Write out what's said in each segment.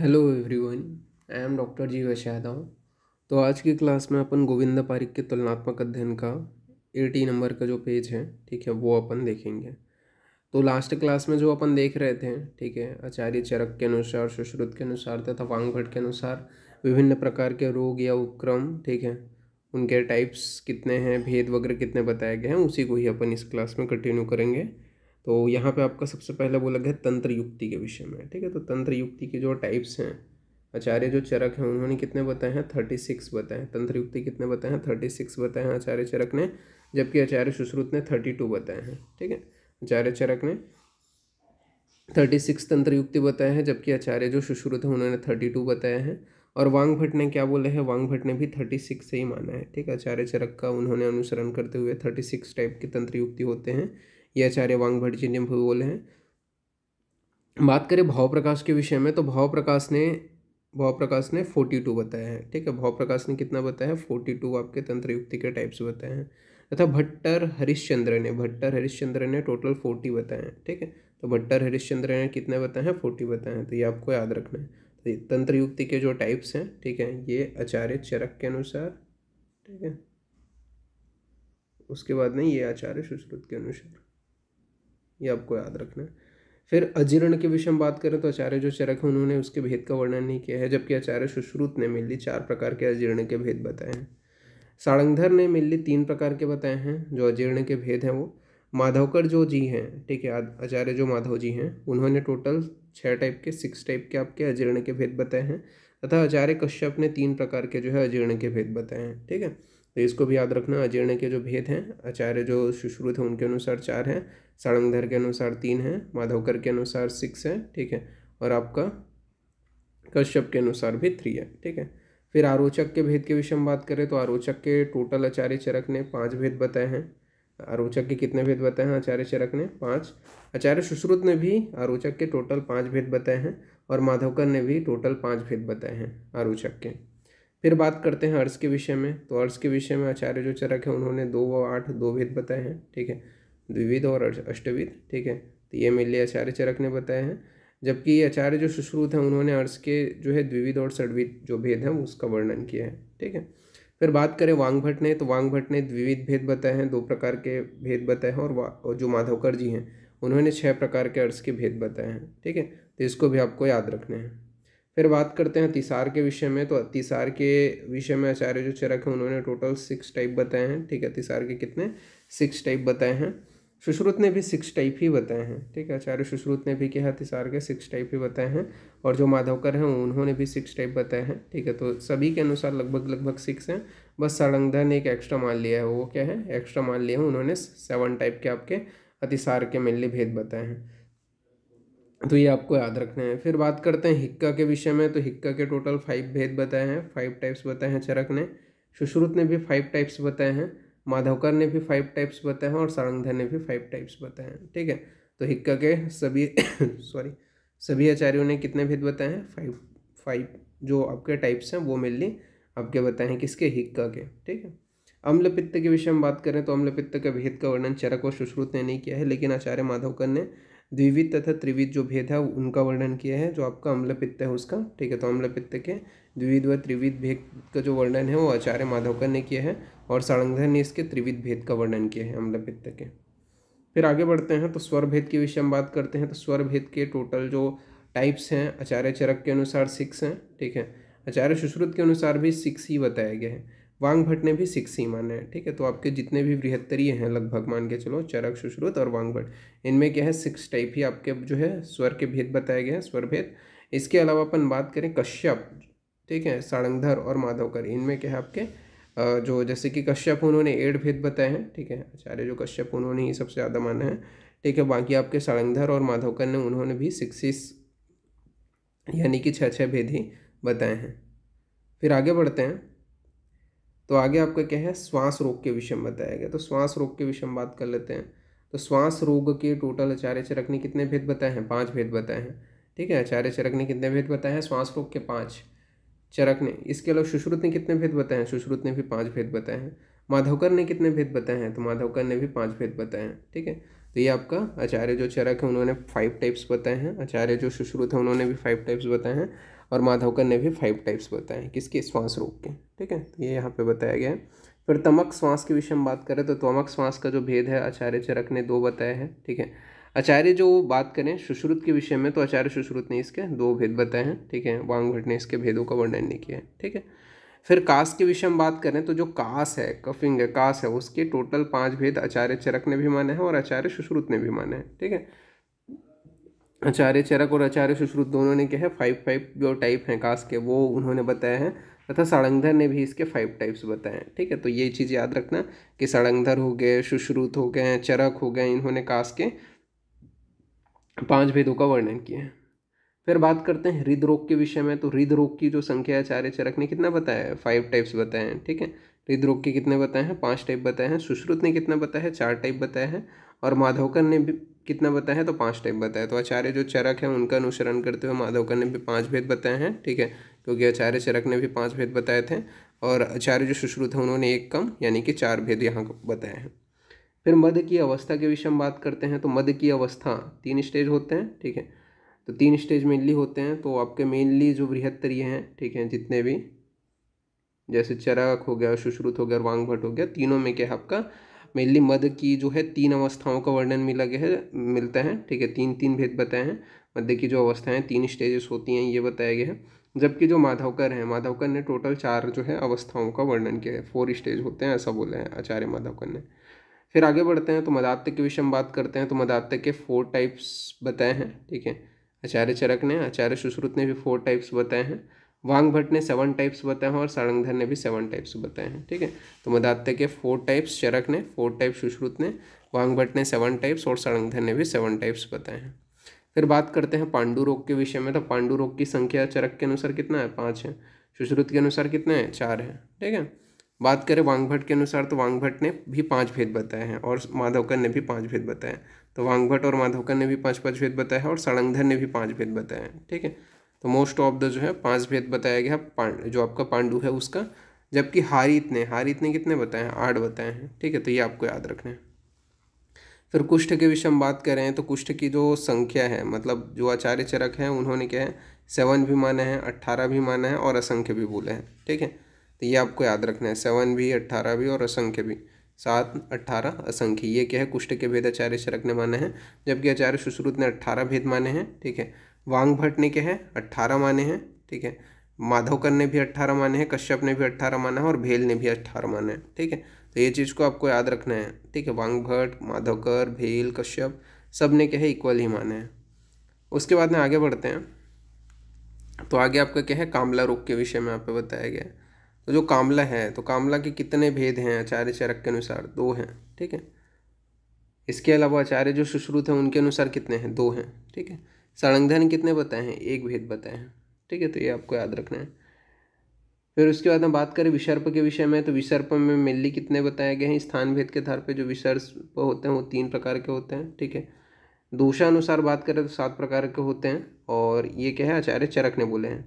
hello everyone I am doctor G वशादा तो आज की क्लास में अपन गोविंदा पारिक के तुलनात्मक अध्ययन का एटी नंबर का जो पेज है ठीक है वो अपन देखेंगे तो लास्ट क्लास में जो अपन देख रहे थे ठीक है आचार्य चरक के अनुसार सुश्रुत के अनुसार तथा वांगभट के अनुसार विभिन्न प्रकार के रोग या उपक्रम ठीक है उनके टाइप्स कितने हैं भेद वगैरह कितने बताए गए हैं उसी को ही अपन इस क्लास में कंटिन्यू करेंगे तो यहाँ पे आपका सबसे पहले वो गया है तंत्र युक्ति के विषय में ठीक है तो तंत्र युक्ति के जो टाइप्स हैं आचार्य जो चरक हैं उन्होंने कितने बताए हैं थर्टी सिक्स बताए तंत्र युक्ति कितने बताए हैं थर्टी सिक्स बताए हैं आचार्य चरक ने जबकि आचार्य सुश्रुत ने थर्टी टू बताए हैं ठीक है आचार्य चरक ने थर्टी सिक्स तंत्र युक्ति बताए हैं जबकि आचार्य जो सुश्रुत हैं उन्होंने थर्टी टू बताए हैं और वांग भट्ट ने क्या बोले हैं वांग भट्ट ने भी थर्टी सिक्स से ही माना है ठीक है आचार्य चरक का उन्होंने अनुसरण करते हुए थर्टी सिक्स टाइप के तंत्र युक्ति होते हैं ये आचार्य वांगभट जी ने बोले हैं बात करें भाव प्रकाश के विषय में तो भाव प्रकाश ने भाव प्रकाश ने फोर्टी टू बताया है ठीक है भाव प्रकाश ने कितना बताया है फोर्टी टू आपके तंत्र युक्ति के टाइप्स बताए हैं तथा भट्टर हरिश्चंद्र ने भट्टर हरिश्चंद्र ने टोटल फोर्टी बताए हैं ठीक है तो भट्टर हरिश्चंद्र ने कितने बताए हैं फोर्टी बताए हैं तो ये आपको याद रखना है तो तंत्र युक्ति के जो टाइप्स हैं ठीक है ये आचार्य चरक के अनुसार ठीक है उसके बाद में ये आचार्य सुश्रुत के अनुसार ये आपको याद रखना है फिर अजीर्ण के विषय में बात करें तो आचार्य जो चरक हैं उन्होंने उसके भेद का वर्णन नहीं किया है जबकि आचार्य सुश्रुत ने मिली चार प्रकार के अजीर्ण के भेद बताए हैं साड़ंगधर ने मिली तीन प्रकार के बताए हैं जो अजीर्ण के भेद हैं वो माधवकर जो जी हैं ठीक है आचार्य जो माधव जी हैं उन्होंने टोटल छः टाइप के सिक्स टाइप के आपके अजीर्ण के भेद बताए हैं तथा आचार्य कश्यप ने तीन प्रकार के जो है अजीर्ण के भेद बताए हैं ठीक है तो इसको भी याद रखना अजीर्ण के जो भेद हैं आचार्य जो सुश्रुत हैं उनके अनुसार चार हैं सड़ंगधर के अनुसार तीन हैं माधवकर के अनुसार सिक्स है ठीक है और आपका कश्यप के अनुसार भी थ्री है ठीक है फिर आरोचक के भेद के विषय में बात करें तो आरोचक के टोटल आचार्य चरक ने पाँच भेद बताए हैं आरोचक के कितने भेद बताए हैं आचार्य चरक ने पाँच आचार्य सुश्रुत ने भी आरोचक के टोटल पाँच भेद बताए हैं और माधवकर ने भी टोटल पाँच भेद बताए हैं आरोचक के फिर बात करते हैं अर्स के विषय में तो अर्स के विषय में आचार्य जो चरक है उन्होंने दो व आठ दो भेद बताए हैं ठीक है द्विविध और अष्टविध ठीक है तो ये मेरे लिए आचार्य चरक ने बताए हैं जबकि आचार्य जो सुश्रुत हैं उन्होंने अर्स के जो है द्विविध और षडविध जो भेद हैं उसका वर्णन किया है ठीक है फिर बात करें वांगभट्ट ने तो वांगभट्ट ने द्विविध भेद बताए हैं दो प्रकार के भेद बताए हैं और, और जो माधवकर जी हैं उन्होंने छह प्रकार के अर्स के भेद बताए हैं ठीक है तो इसको भी आपको याद रखना है फिर बात करते हैं अतिसार के विषय में तो अतिसार के विषय में आचार्य जो चरक हैं उन्होंने टोटल सिक्स टाइप बताए हैं ठीक है अतिसार के कितने सिक्स टाइप बताए हैं सुश्रुत ने भी सिक्स टाइप ही बताए हैं ठीक है आचार्य सुश्रुत ने भी किया अतिसार के सिक्स टाइप ही बताए हैं और जो माधवकर हैं उन्होंने भी सिक्स टाइप बताए हैं ठीक है तो सभी के अनुसार लगभग लगभग सिक्स हैं बस सड़ंगधर ने एक एक्स्ट्रा मान लिया है वो क्या है एक्स्ट्रा मान लिया है उन्होंने सेवन टाइप के आपके अतिसार के मेनली भेद बताए हैं तो ये आपको याद रखना है फिर बात करते हैं हिक्का के विषय में तो हिक्का के टोटल फाइव भेद बताए हैं फाइव टाइप्स बताए हैं चरक ने सुश्रुत ने भी फाइव टाइप्स बताए हैं माधवकर ने भी फाइव टाइप्स बताए हैं और सारंगधर ने भी फाइव टाइप्स बताए हैं ठीक है तो हिक्का के सभी सॉरी सभी आचार्यों ने कितने भेद बताए हैं फाइव फाइव जो आपके टाइप्स हैं वो मेनली आपके बताए हैं किसके हिक्का के ठीक है अम्ल पित्त के विषय में बात करें तो अम्ल पित्त के भेद का वर्णन चरक और सुश्रुत ने नहीं किया है लेकिन आचार्य माधवकर ने द्विविध तथा त्रिविध जो भेद है उनका वर्णन किया है जो आपका अम्ल पित्त है उसका ठीक है तो अम्ल पित्त के द्विविध व त्रिविध भेद का जो वर्णन है वो आचार्य माधवकर ने किया है और सारंगधर ने इसके त्रिविध भेद का वर्णन किया है अम्ल पित्त के फिर आगे बढ़ते हैं तो स्वर भेद के विषय हम बात करते हैं तो स्वर भेद के टोटल जो टाइप्स हैं आचार्य चरक के अनुसार सिक्स हैं ठीक है आचार्य सुश्रुत के अनुसार भी सिक्स ही बताया गया है वांग भट्ट ने भी सिक्स ही माना है ठीक है तो आपके जितने भी बृहत्तरीय हैं लगभग मान के चलो चरक सुश्रुत और वांग भट्ट इनमें क्या है सिक्स टाइप ही आपके जो है स्वर के भेद बताए गए हैं स्वर भेद इसके अलावा अपन बात करें कश्यप ठीक है साड़ंगधर और माधवकर इनमें क्या है आपके जो जैसे कि कश्यप उन्होंने एड भेद बताए हैं ठीक है आचार्य जो कश्यप उन्होंने ही सबसे ज़्यादा माना है ठीक है बाकी आपके साड़ंगधर और माधवकर ने उन्होंने भी सिक्सिस यानी कि छः छः भेद ही बताए हैं फिर आगे बढ़ते हैं तो आगे आपका क्या है श्वास रोग के विषय में बताया गया तो श्वास रोग के विषय में बात कर लेते हैं तो श्वास रोग के टोटल आचार्य चरक ने कितने भेद बताए हैं पाँच भेद बताए हैं ठीक है आचार्य चरक ने कितने भेद बताए हैं श्वास रोग के पाँच चरक ने इसके अलावा सुश्रुत ने कितने भेद बताए हैं सुश्रुत ने भी पाँच भेद बताए हैं माधवकर ने कितने भेद बताए हैं तो माधवकर ने भी पाँच भेद बताए हैं ठीक है तो ये आपका आचार्य जो चरक है उन्होंने फाइव टाइप्स बताए हैं आचार्य जो सुश्रुत है उन्होंने भी फाइव टाइप्स बताए हैं और माधवकर ने भी फाइव टाइप्स बताए किसके श्वास रोग के ठीक है तो ये यहाँ पे बताया गया है फिर तमक श्वास के विषय में बात करें तो तमक श्वास का जो भेद है आचार्य चरक ने दो बताए हैं ठीक है आचार्य जो बात करें सुश्रुत के विषय में तो आचार्य सुश्रुत ने इसके दो भेद बताए हैं ठीक है वांगभट ने इसके भेदों का वर्णन नहीं किया है ठीक है फिर कास के विषय में बात करें तो जो कास है कफिंग है कास है उसके टोटल पांच भेद आचार्य चरक ने भी माने हैं और आचार्य सुश्रुत ने भी माने हैं ठीक है आचार्य चरक और आचार्य सुश्रुत दोनों ने क्या है फाइव फाइव जो टाइप हैं कास्ट के वो उन्होंने बताए हैं तथा सड़ंगधर ने भी इसके फाइव टाइप्स बताए हैं ठीक है तो ये चीज़ याद रखना कि सड़ंगधर हो गए सुश्रुत हो गए चरक हो गए इन्होंने कास्ट के पांच भेदों का वर्णन किया है फिर बात करते हैं हृद रोग के विषय में तो हृद रोग की जो संख्या आचार्य चरक ने कितना बताया है फाइव टाइप्स बताए हैं ठीक है हृद रोग के कितने बताए हैं पांच टाइप बताए हैं सुश्रुत ने कितना बताया है चार टाइप बताए हैं और माधवकर ने भी कितना बताया है तो पांच टाइप बताया तो आचार्य जो चरक है उनका अनुसरण करते हुए माधवकर ने भी पांच भेद बताए हैं ठीक है क्योंकि आचार्य चरक ने भी पांच भेद बताए थे और आचार्य जो सुश्रुत है उन्होंने एक कम यानी कि चार भेद यहाँ बताए हैं फिर मध्य की अवस्था के विषय हम बात करते हैं तो मध की अवस्था तीन स्टेज होते हैं ठीक है तो तीन स्टेज मेनली होते हैं तो आपके मेनली जो बृहत्तर ये हैं ठीक है जितने भी जैसे चरक हो गया सुश्रुत हो गया वांगभट हो गया तीनों में क्या है आपका मेनली मध्य की जो है तीन अवस्थाओं का वर्णन मिला गया है मिलता है ठीक है तीन तीन भेद बताए हैं मध्य की जो अवस्थाएं तीन स्टेजेस होती हैं ये बताया गया है जबकि जो माधवकर हैं माधवकर ने टोटल चार जो है अवस्थाओं का वर्णन किया है फोर स्टेज होते हैं ऐसा बोला है आचार्य माधवकर ने फिर आगे बढ़ते हैं तो मदात्य के विषय में बात करते हैं तो मदात्य के फोर टाइप्स बताए हैं ठीक है आचार्य चरक ने आचार्य सुश्रुत ने भी फोर टाइप्स बताए हैं वांग भट्ट ने सेवन टाइप्स बताए हैं और सारंगधर ने भी सेवन टाइप्स बताए हैं ठीक है तो मदात्य के फोर टाइप्स चरक ने फोर टाइप्स सुश्रुत ने वांग भट्ट ने सेवन टाइप्स और सारंगधर ने भी सेवन टाइप्स बताए हैं फिर बात करते हैं पांडु रोग के विषय में तो पांडु रोग की संख्या चरक के अनुसार कितना है पाँच है सुश्रुत के अनुसार कितने हैं चार है ठीक है बात करें वांग भट्ट के अनुसार तो वांग भट्ट ने भी पांच भेद बताए हैं और माधवकर ने भी पांच भेद बताए तो वांग भट्ट और माधवकर ने भी पांच पांच भेद बताए हैं और सड़ंगधर ने भी पांच भेद बताए हैं ठीक है तो मोस्ट ऑफ द जो है पांच भेद बताया गया जो आपका पांडु है उसका जबकि हारित ने हारित ने कितने बताए हैं आठ बताए हैं ठीक है तो ये आपको याद रखना है फिर कुष्ठ के विषय हम बात करें तो कुष्ठ की जो संख्या है मतलब जो आचार्य चरक हैं उन्होंने क्या है सेवन भी माने हैं अट्ठारह भी माना है और असंख्य भी बोले हैं ठीक है तो ये आपको याद रखना है सेवन भी अट्ठारह भी और असंख्य भी सात अट्ठारह असंख्य ये क्या है कुष्ठ के भेद आचार्य चरक ने माने हैं जबकि आचार्य सुश्रुत ने अट्ठारह भेद माने हैं ठीक है वांग भट्ट ने क्या है अट्ठारह माने हैं ठीक है माधवकर ने भी अट्ठारह माने हैं कश्यप ने भी अट्ठारह माना है और भेल ने भी अट्ठारह माने हैं ठीक है तो ये चीज़ को आपको याद रखना है ठीक है वांग भट्ट माधवकर भेल कश्यप सब ने क्या है इक्वल ही माने हैं उसके बाद में आगे बढ़ते हैं तो आगे आपका क्या है कामला रोग के विषय में आप बताया गया तो जो कामला है तो कामला के कितने भेद हैं आचार्य चरक के अनुसार दो हैं ठीक है इसके अलावा आचार्य जो सुश्रुत हैं उनके अनुसार कितने हैं दो हैं ठीक है सड़ंगधन कितने बताए हैं एक भेद बताए हैं ठीक है तो ये आपको याद रखना है फिर उसके बाद हम बात करें विसर्प के विषय में तो विसर्प में मेनली कितने बताए गए हैं स्थान भेद के आधार पर जो विसर्प होते हैं वो तीन प्रकार के होते हैं ठीक है दोषानुसार बात करें तो सात प्रकार के होते हैं और ये क्या है आचार्य चरक ने बोले हैं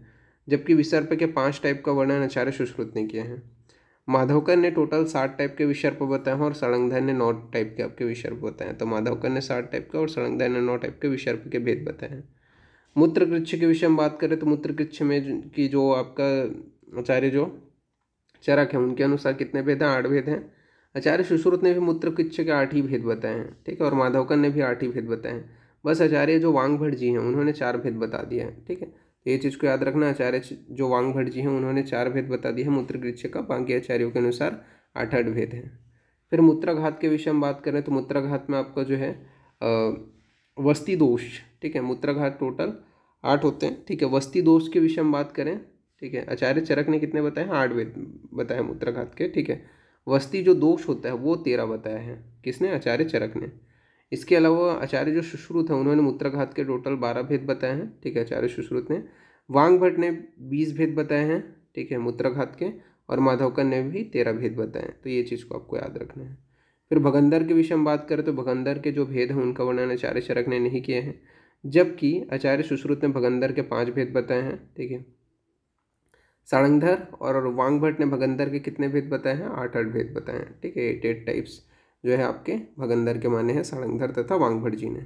जबकि विसर्प के पाँच टाइप का वर्णन आचार्य सुश्रुत ने किए हैं माधवकर ने टोटल साठ टाइप के विषर्प बताए हैं और सड़ंगधर ने नौ टाइप के आपके विषर्प बताए हैं तो माधवकर ने साठ टाइप के और सड़ंगधर ने नौ टाइप के विषर्प के भेद बताए हैं मूत्र कृच्छ के विषय में बात करें तो मूत्र कृच्छ में की जो आपका आचार्य जो चरक है उनके अनुसार कितने भेद हैं आठ भेद हैं आचार्य सुश्रुत ने भी मूत्र कृच्छ के आठ ही भेद बताए हैं ठीक है और माधवकर ने भी आठ ही भेद बताए हैं बस आचार्य जो वांगभट जी हैं उन्होंने चार भेद बता दिए हैं ठीक है तो ये चीज़ को याद रखना आचार्य जो वांग भट्ट जी हैं उन्होंने चार भेद बता दिए हैं मूत्र गृक्ष का बाकी आचार्यों के अनुसार आठ आठ भेद हैं फिर मूत्राघात के विषय हम बात करें तो मूत्राघात में आपका जो है वस्ती दोष ठीक है मूत्राघात टोटल आठ होते हैं ठीक है वस्ती दोष के विषय हम बात करें ठीक है आचार्य चरक ने कितने बताए हैं आठ वेद बताए मूत्राघात के ठीक है वस्ती जो दोष होता है वो तेरह बताए हैं किसने आचार्य चरक ने इसके अलावा आचार्य जो सुश्रुत हैं उन्होंने मूत्राघात के टोटल बारह भेद बताए हैं ठीक है आचार्य सुश्रुत ने वांग भट्ट ने बीस भेद बताए हैं ठीक है मूत्राघात के और माधवकर ने भी तेरह भेद बताए हैं तो ये चीज़ को आपको याद रखना है फिर भगंदर के विषय में बात करें तो भगंदर के जो भेद हैं उनका वर्णन आचार्य चरक ने नहीं किए हैं जबकि आचार्य सुश्रुत ने भगंदर के पाँच भेद बताए हैं ठीक है सारंगधर और वांग भट्ट ने भगंदर के कितने भेद बताए हैं आठ आठ भेद बताए हैं ठीक है एट एट टाइप्स जो है आपके भगंदर के माने हैं सड़ंगधर तथा वांगभट जी ने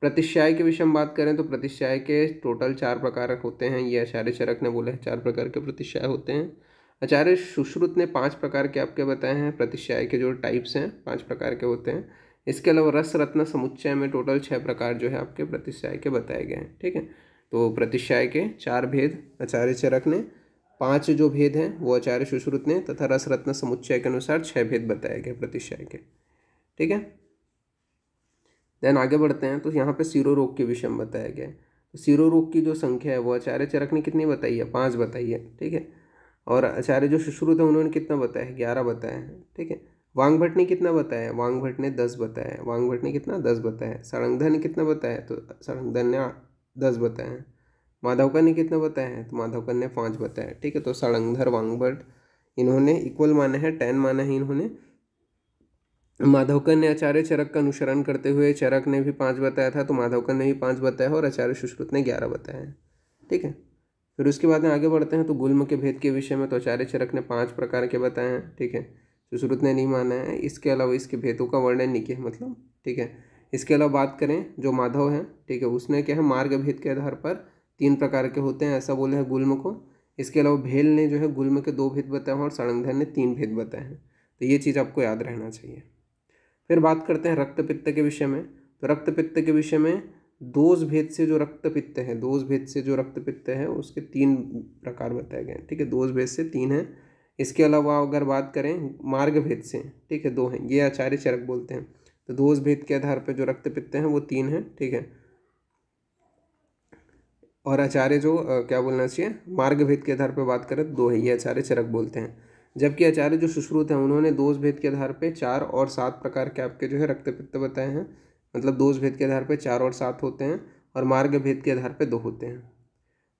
प्रतिष्ठाय के विषय में बात करें तो प्रतिष्ठाय के टोटल चार प्रकार होते हैं ये आचार्य चरक ने बोले चार प्रकार के प्रतिष्ठाय होते हैं आचार्य सुश्रुत ने पांच प्रकार के आपके बताए हैं प्रतिष्ठाय के जो टाइप्स हैं पांच प्रकार के होते हैं इसके अलावा रस रत्न समुच्चय में टोटल छः प्रकार जो है आपके प्रतिष्ठाय के बताए गए हैं ठीक है तो प्रतिष्ठाय के चार भेद आचार्य चरक ने पांच जो भेद हैं वो आचार्य सुश्रुत ने तथा रस रत्न समुच्चय के अनुसार छह भेद बताए गए प्रतिशय के ठीक है देन आगे बढ़ते हैं तो यहाँ पे सिरो रोग के विषय में बताया गया है सिरो रोग की जो संख्या है वो आचार्य चरक ने कितनी बताई है पाँच बताई है ठीक है और आचार्य जो सुश्रुत है उन्होंने कितना बताया है ग्यारह बताया है ठीक है वांगभट ने कितना बताया वांगभट ने दस बताया वांगभट ने कितना दस बताया सड़ंगधन ने कितना बताया तो सड़ंगधन ने दस बताया माधवकर ने कितना बताया है तो माधवकर ने पाँच बताया ठीक है तो सड़ंगधर वांगभट इन्होंने इक्वल माने हैं टेन माने हैं इन्होंने माधवकर ने आचार्य चरक का अनुसरण करते हुए चरक ने भी पाँच बताया था तो माधवकर ने भी पाँच बताया और आचार्य सुश्रुत ने ग्यारह बताया है ठीक है फिर उसके बाद में आगे बढ़ते हैं तो गुलम के भेद के विषय में तो आचार्य चरक ने पाँच प्रकार के बताए हैं ठीक है सुश्रुत ने नहीं माना है इसके अलावा इसके भेदों का वर्णन नहीं किया मतलब ठीक है इसके अलावा बात करें जो माधव है ठीक है उसने क्या है मार्ग भेद के आधार पर तीन प्रकार के होते हैं ऐसा बोले हैं गुल्म को इसके अलावा भेल ने जो है गुल्म के दो भेद बताए हैं और सड़ंगधर ने तीन भेद बताए हैं तो ये चीज़ आपको याद रहना चाहिए फिर बात करते हैं रक्त पित्त के विषय में तो रक्त पित्त के विषय में दोष भेद से जो रक्त पित्त है दोष भेद से जो रक्त पित्त है उसके तीन प्रकार बताए गए हैं ठीक है दोष भेद से तीन हैं इसके अलावा अगर बात करें मार्ग भेद से ठीक है दो हैं ये आचार्य चरक बोलते हैं तो दोष भेद के आधार पर जो रक्त पित्त हैं वो तीन हैं ठीक है और आचार्य जो क्या बोलना चाहिए मार्ग भेद के आधार पर बात करें तो दो है ये आचार्य चरक बोलते हैं जबकि आचार्य जो सुश्रुत हैं उन्होंने दोष भेद के आधार पर चार और सात प्रकार के आपके जो है रक्त पित्त बताए हैं मतलब दोष भेद के आधार पर चार और सात होते हैं और मार्ग भेद के आधार पर दो होते हैं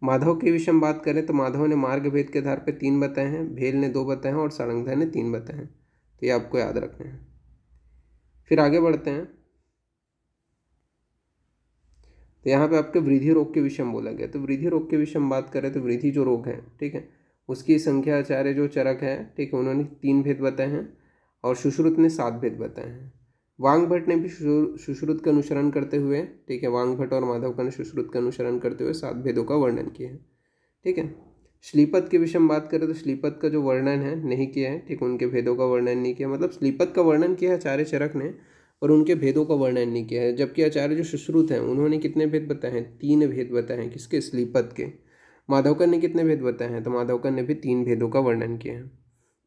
माधव के विषय में बात करें तो माधव ने मार्ग भेद के आधार पर तीन बताए हैं भेल ने दो बताए हैं और सारंगधा ने तीन बताए हैं तो ये आपको याद रखना है फिर आगे बढ़ते हैं तो यहाँ पे आपके वृद्धि रोग के विषय में बोला गया तो वृद्धि रोग के विषय में बात करें तो वृद्धि जो रोग है ठीक है उसकी संख्या आचार्य जो चरक है ठीक है उन्होंने तीन भेद बताए हैं और सुश्रुत ने सात भेद बताए हैं वांग भट्ट ने भी सुश्रुत का अनुसरण करते हुए ठीक है वांग भट्ट और माधव का ने सुश्रुत का अनुसरण करते हुए सात भेदों का वर्णन किया है ठीक है श्लीपत के विषय में बात करें तो श्लीपत का जो वर्णन है नहीं किया है ठीक उनके भेदों का वर्णन नहीं किया मतलब श्लीपत का वर्णन किया है आचार्य चरक ने और उनके भेदों का वर्णन नहीं किया है जबकि आचार्य जो सुश्रुत हैं उन्होंने कितने भेद बताए हैं तीन भेद बताए हैं किसके स्लीपत के माधवकर ने कितने भेद बताए हैं तो माधवकर ने भी तीन भेदों का वर्णन किया है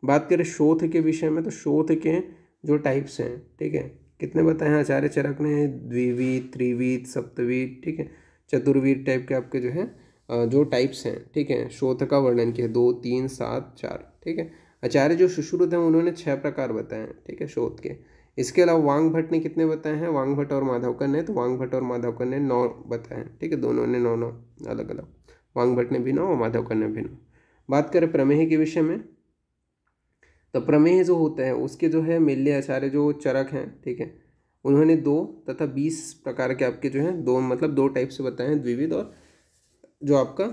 बात करें शोध के विषय में तो शोध के जो टाइप्स हैं ठीक है कितने बताए हैं आचार्य चरक ने द्विवीत त्रिवीत सप्तवीत ठीक है चतुर्वीत टाइप के आपके जो है जो टाइप्स हैं ठीक है शोध का वर्णन किया दो तीन सात चार ठीक है आचार्य जो सुश्रुत हैं उन्होंने छः प्रकार बताए हैं ठीक है शोध के इसके अलावा वांग भट्ट ने कितने बताए हैं वांग भट्ट और माधवकर ने तो वांग भट्ट और माधवकर ने नौ बताए हैं ठीक है दोनों ने नौ नौ अलग अलग वांग भट्ट ने भी नौ और माधवकर ने भी नौ बात करें प्रमेह के विषय में तो प्रमेह जो होता है उसके जो है मिल्य आचार्य जो चरक हैं ठीक है उन्होंने दो तथा बीस प्रकार के आपके जो हैं दो मतलब दो टाइप से बताए हैं द्विविध और जो आपका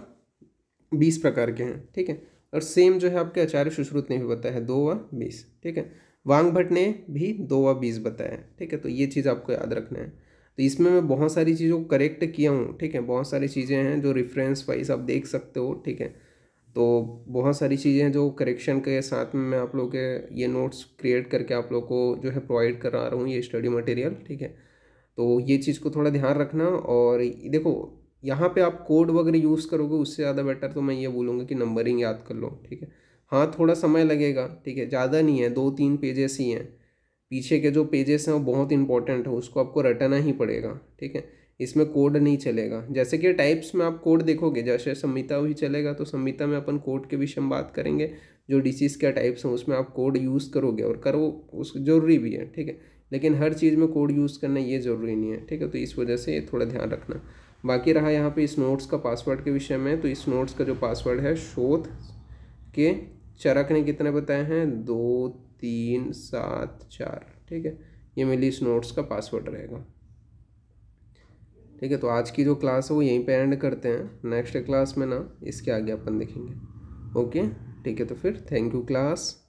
बीस प्रकार के हैं ठीक है और सेम जो है आपके आचार्य सुश्रुत ने भी बताया है दो व बीस ठीक है भट्ट ने भी दो व बीस बताया ठीक है तो ये चीज़ आपको याद रखना है तो इसमें मैं बहुत सारी चीज़ों को करेक्ट किया हूँ ठीक है बहुत सारी चीज़ें हैं जो रेफरेंस वाइज आप देख सकते हो ठीक है तो बहुत सारी चीज़ें हैं जो करेक्शन के साथ में मैं आप लोग के ये नोट्स क्रिएट करके आप लोग को जो है प्रोवाइड करा रहा हूँ ये स्टडी मटेरियल ठीक है तो ये चीज़ को थोड़ा ध्यान रखना और देखो यहाँ पे आप कोड वगैरह यूज़ करोगे उससे ज़्यादा बेटर तो मैं ये बोलूँगा कि नंबरिंग याद कर लो ठीक है हाँ थोड़ा समय लगेगा ठीक है ज़्यादा नहीं है दो तीन पेजेस ही हैं पीछे के जो पेजेस हैं वो बहुत इंपॉर्टेंट है उसको आपको रटना ही पड़ेगा ठीक है इसमें कोड नहीं चलेगा जैसे कि टाइप्स में आप कोड देखोगे जैसे संहिता भी चलेगा तो संहिता में अपन कोड के विषय में बात करेंगे जो डिसीज़ के टाइप्स हैं उसमें आप कोड यूज़ करोगे और करो उस ज़रूरी भी है ठीक है लेकिन हर चीज़ में कोड यूज़ करना ये ज़रूरी नहीं है ठीक है तो इस वजह से ये थोड़ा ध्यान रखना बाकी रहा यहाँ पे इस नोट्स का पासवर्ड के विषय में तो इस नोट्स का जो पासवर्ड है शोध के चरक ने कितने बताए हैं दो तीन सात चार ठीक है ये मेरी इस नोट्स का पासवर्ड रहेगा ठीक है तो आज की जो क्लास है वो यहीं पे एंड करते हैं नेक्स्ट क्लास में ना इसके आगे अपन देखेंगे ओके ठीक है तो फिर थैंक यू क्लास